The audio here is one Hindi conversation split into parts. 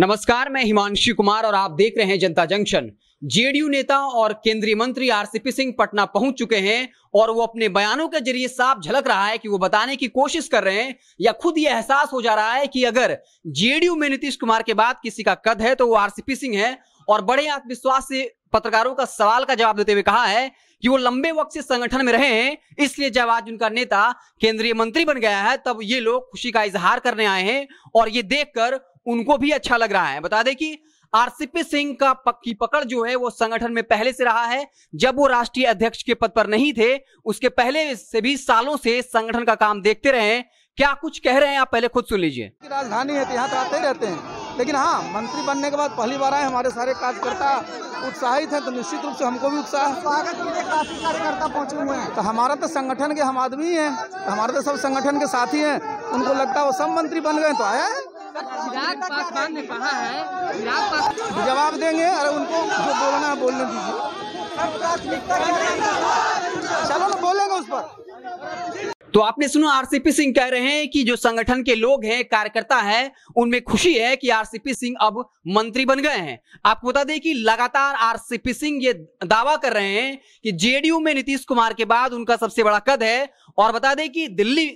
नमस्कार मैं हिमांशु कुमार और आप देख रहे हैं जनता जंक्शन जेडीयू नेता और केंद्रीय मंत्री आरसीपी सिंह पटना पहुंच चुके हैं और वो अपने बयानों के जरिए साफ झलक रहा है कि वो बताने की कोशिश कर रहे हैं या खुद ये एहसास हो जा रहा है कि अगर जेडीयू में नीतीश कुमार के बाद किसी का कद है तो वो आरसीपी सिंह है और बड़े आत्मविश्वास से पत्रकारों का सवाल का जवाब देते हुए कहा है कि वो लंबे वक्त से संगठन में रहे हैं इसलिए जब आज उनका नेता केंद्रीय मंत्री बन गया है तब ये लोग खुशी का इजहार करने आए हैं और ये देखकर उनको भी अच्छा लग रहा है बता दें कि आरसीपी सिंह का पक्की पकड़ जो है वो संगठन में पहले से रहा है जब वो राष्ट्रीय अध्यक्ष के पद पर नहीं थे उसके पहले से भी सालों से संगठन का काम देखते रहे क्या कुछ कह रहे हैं आप पहले खुद सुन लीजिए राजधानी है तो यहाँ तो आते रहते हैं लेकिन हाँ मंत्री बनने के बाद पहली बार आए हमारे सारे कार्यकर्ता उत्साहित है तो निश्चित रूप से हमको भी उत्साह स्वागत काफी कार्यकर्ता पहुंचे हुए हैं तो हमारा तो संगठन के हम आदमी हैं तो हमारे तो सब संगठन के साथी हैं उनको लगता है वो सब मंत्री बन गए तो आया है विराट पासवान ने कहा है विराट पासवान जवाब देंगे और उनको जो बोलना है बोलने दीजिए चलो ना तो बोलेंगे उस पर तो आपने सुना आरसीपी सिंह कह रहे हैं कि जो संगठन के लोग हैं कार्यकर्ता हैं उनमें खुशी है कि आरसीपी सिंह अब मंत्री बन गए हैं आपको बता दें कि लगातार आरसीपी सिंह ये दावा कर रहे हैं कि जेडीयू में नीतीश कुमार के बाद उनका सबसे बड़ा कद है और बता दें कि दिल्ली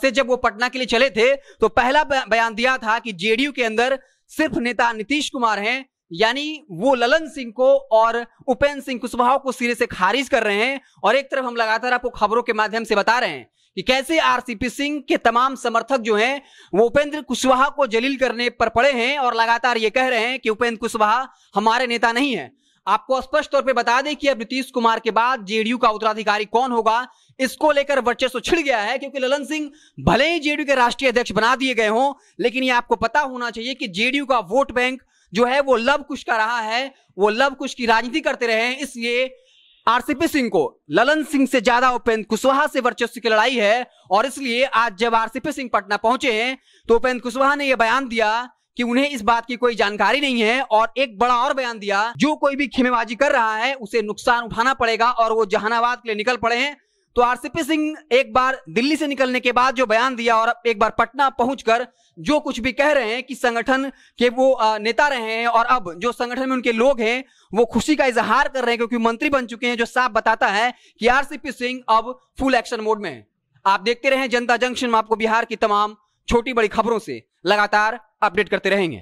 से जब वो पटना के लिए चले थे तो पहला बयान दिया था कि जेडीयू के अंदर सिर्फ नेता नीतीश कुमार हैं यानी वो ललन सिंह को और उपेंद्र सिंह कुशवाहा को सिरे से खारिज कर रहे हैं और एक तरफ हम लगातार आपको खबरों के माध्यम से बता रहे हैं कि कैसे आरसीपी सिंह के तमाम समर्थक जो हैं वो उपेंद्र कुशवाहा को जलील करने पर पड़े हैं और लगातार ये कह रहे हैं कि उपेंद्र कुशवाहा हमारे नेता नहीं है आपको स्पष्ट तौर पे बता दें कि अब नीतीश कुमार के बाद जेडीयू का उत्तराधिकारी कौन होगा इसको लेकर वर्चस्व छिड़ गया है क्योंकि ललन सिंह भले ही जेडीयू के राष्ट्रीय अध्यक्ष बना दिए गए हों लेकिन ये आपको पता होना चाहिए कि जेडीयू का वोट बैंक जो है वो लव कुश का रहा है वो लव कुश की राजनीति करते रहे हैं इसलिए आरसीपी सिंह को ललन सिंह से ज्यादा उपेंद्र कुशवाहा से वर्चस्व की लड़ाई है और इसलिए आज जब आरसीपी सिंह पटना पहुंचे हैं तो उपेंद्र कुशवाहा ने यह बयान दिया कि उन्हें इस बात की कोई जानकारी नहीं है और एक बड़ा और बयान दिया जो कोई भी खेमेबाजी कर रहा है उसे नुकसान उठाना पड़ेगा और वो जहानाबाद के लिए निकल पड़े हैं तो आरसीपी सिंह एक बार दिल्ली से निकलने के बाद जो बयान दिया और एक बार पटना पहुंचकर जो कुछ भी कह रहे हैं कि संगठन के वो नेता रहे हैं और अब जो संगठन में उनके लोग हैं वो खुशी का इजहार कर रहे हैं क्योंकि मंत्री बन चुके हैं जो साफ बताता है कि आरसीपी सिंह अब फुल एक्शन मोड में है आप देखते रहे जनता जंक्शन में आपको बिहार की तमाम छोटी बड़ी खबरों से लगातार अपडेट करते रहेंगे